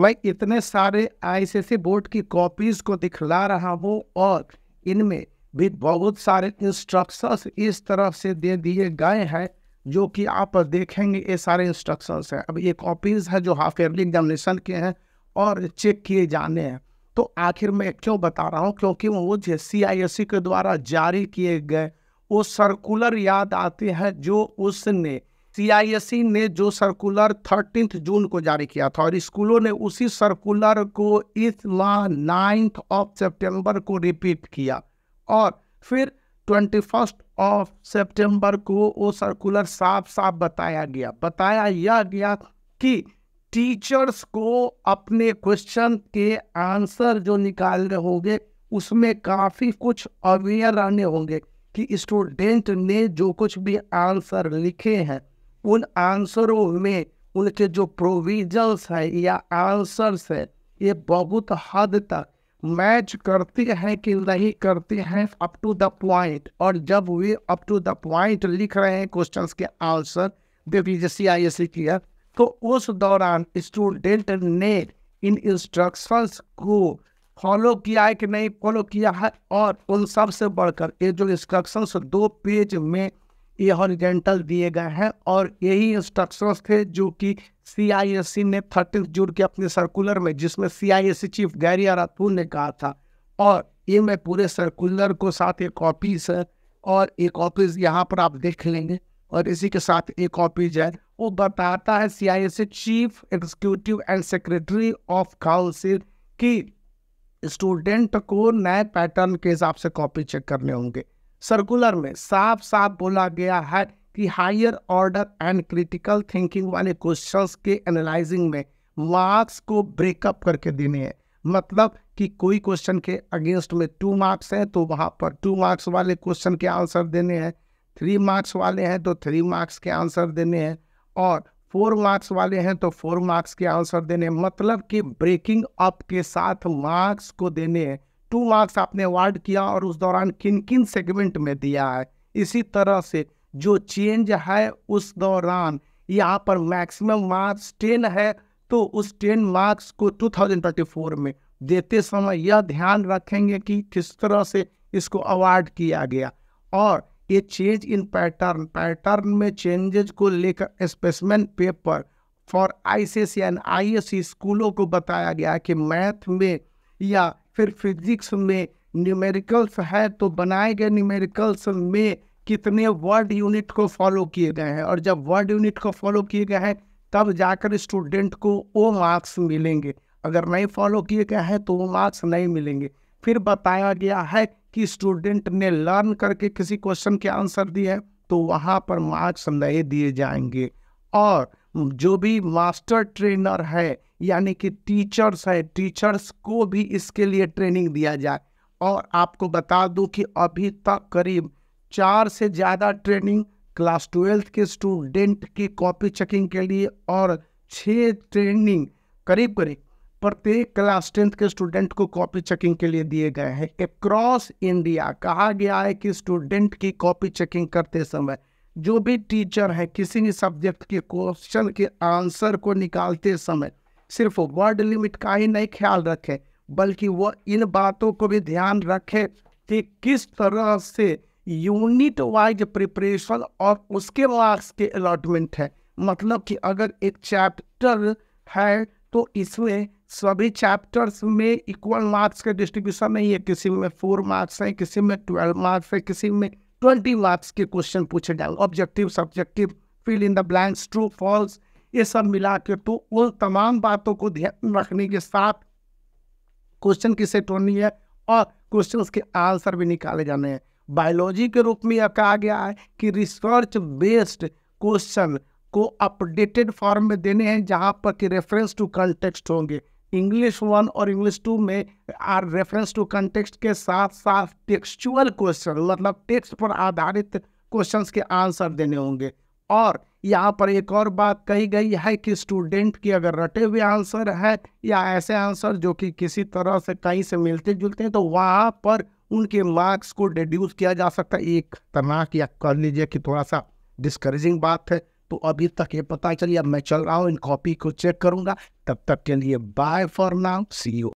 मैं इतने सारे आईसीसी बोर्ड की कॉपीज को दिखला रहा हूँ और इनमें भी बहुत सारे इंस्ट्रक्शंस इस तरफ से दे दिए गए हैं जो कि आप देखेंगे ये सारे इंस्ट्रक्शंस हैं अब ये कॉपीज है जो हाफ ईयरली एग्जामिनेशन के हैं और चेक किए जाने हैं तो आखिर मैं क्यों बता रहा हूँ क्योंकि मुझे सी आई एस सी के द्वारा जारी किए गए वो सर्कुलर याद आते हैं जो उसने सी ने जो सर्कुलर थर्टींथ जून को जारी किया था और स्कूलों ने उसी सर्कुलर को इस माह नाइन्थ ऑफ सितंबर को रिपीट किया और फिर ट्वेंटी फर्स्ट ऑफ सितंबर को वो सर्कुलर साफ साफ बताया गया बताया यह गया कि टीचर्स को अपने क्वेश्चन के आंसर जो निकालने होंगे उसमें काफ़ी कुछ अवेयर रहने होंगे कि स्टूडेंट ने जो कुछ भी आंसर लिखे हैं उन आंसरों में उनके जो प्रोविजल्स है या आंसर्स है ये बहुत हद तक मैच करते हैं कि नहीं करते हैं अप टू द पॉइंट और जब वे अप टू द पॉइंट लिख रहे हैं क्वेश्चंस के आंसर सी आई एस किया तो उस दौरान स्टूडेंट ने इन इंस्ट्रक्शंस को फॉलो किया है कि नहीं फॉलो किया है और उन सब से बढ़कर ये जो इंस्ट्रक्शंस दो पेज में ये हॉरिजेंटल दिए गए हैं और यही इंस्ट्रक्शंस थे जो कि सीआईएससी ने थर्टीन जून के अपने सर्कुलर में जिसमें सीआईएससी चीफ गैरी अराथून ने कहा था और ये मैं पूरे सर्कुलर को साथ एक कॉपीज है और ये कॉपीज यहाँ पर आप देख लेंगे और इसी के साथ एक कॉपी है वो बताता है सी chief executive and secretary of council की स्टूडेंट को नए पैटर्न के हिसाब से कॉपी चेक करने होंगे सर्कुलर में साफ साफ बोला गया है कि higher order and critical thinking वाले क्वेश्चंस के एनालाइजिंग में मार्क्स को ब्रेकअप करके देने हैं मतलब कि कोई क्वेश्चन के अगेंस्ट में टू मार्क्स हैं तो वहाँ पर टू मार्क्स वाले क्वेश्चन के आंसर देने हैं थ्री मार्क्स वाले हैं तो थ्री मार्क्स के आंसर देने हैं और फोर मार्क्स वाले हैं तो फोर मार्क्स के आंसर देने हैं मतलब कि ब्रेकिंग अप के साथ मार्क्स को देने हैं टू मार्क्स आपने अवार्ड किया और उस दौरान किन किन सेगमेंट में दिया है इसी तरह से जो चेंज है उस दौरान यहाँ पर मैक्सिमम मार्क्स टेन है तो उस टेन मार्क्स को 2024 में देते समय यह ध्यान रखेंगे कि किस तरह से इसको अवार्ड किया गया और ये चेंज इन पैटर्न पैटर्न में चेंजेज को लेकर specimen paper for I C and I स्कूलों को बताया गया कि मैथ में या फिर फिजिक्स में न्यूमेरिकल्स है तो बनाए गए न्यूमेरिकल्स में कितने वर्ड यूनिट को फॉलो किए गए हैं और जब वर्ड यूनिट को फॉलो किए गए हैं तब जाकर स्टूडेंट को वो मार्क्स मिलेंगे अगर नहीं फॉलो किए गए हैं तो वो मार्क्स नहीं मिलेंगे फिर बताया गया है कि स्टूडेंट ने लर्न करके किसी क्वेश्चन के आंसर दिए हैं तो वहाँ पर मार्क्स नहीं दिए जाएंगे और जो भी मास्टर ट्रेनर है यानी कि टीचर्स है टीचर्स को भी इसके लिए ट्रेनिंग दिया जाए और आपको बता दूं कि अभी तक करीब चार से ज़्यादा ट्रेनिंग क्लास ट्वेल्थ के स्टूडेंट की कॉपी चेकिंग के लिए और छः ट्रेनिंग करीब करीब प्रत्येक क्लास टेंथ के स्टूडेंट को कॉपी चेकिंग के लिए दिए गए हैं अक्रॉस इंडिया कहा गया है कि स्टूडेंट की कॉपी चेकिंग करते समय जो भी टीचर है किसी भी सब्जेक्ट के क्वेश्चन के आंसर को निकालते समय सिर्फ वर्ड लिमिट का ही नहीं ख्याल रखें बल्कि वह इन बातों को भी ध्यान रखें कि किस तरह से यूनिट वाइज प्रिपरेशन और उसके मार्क्स के अलॉटमेंट है मतलब कि अगर एक चैप्टर है तो इसमें सभी चैप्टर्स में इक्वल मार्क्स के डिस्ट्रीब्यूशन नहीं है किसी में फोर मार्क्स हैं किसी में ट्वेल्व मार्क्स है किसी में ट्वेंटी मार्क्स के क्वेश्चन पूछे जाए objective subjective fill in the blanks true false ये सब मिला के तो उन तमाम बातों को ध्यान रखने के साथ क्वेश्चन की सेट होनी है और क्वेश्चन के आंसर भी निकाले जाने हैं बायोलॉजी के रूप में यह कहा गया है कि रिसर्च बेस्ड क्वेश्चन को अपडेटेड फॉर्म में देने हैं जहाँ पर कि रेफरेंस टू कंटेक्स्ट होंगे इंग्लिश वन और इंग्लिश टू में आर रेफरेंस टू कंटेक्स्ट के साथ साथ टेक्सचुअल क्वेश्चन मतलब टेक्स्ट पर आधारित क्वेश्चंस के आंसर देने होंगे और यहाँ पर एक और बात कही गई है कि स्टूडेंट की अगर रटे हुए आंसर है या ऐसे आंसर जो कि किसी तरह से कहीं से मिलते जुलते हैं तो वहाँ पर उनके मार्क्स को डिड्यूस किया जा सकता है एक तनाक या कर लीजिए कि थोड़ा सा डिस्करेजिंग बात है तो अभी तक ये पता चलिए अब मैं चल रहा हूँ इन कॉपी को चेक करूँगा तब तक के लिए bye for now see you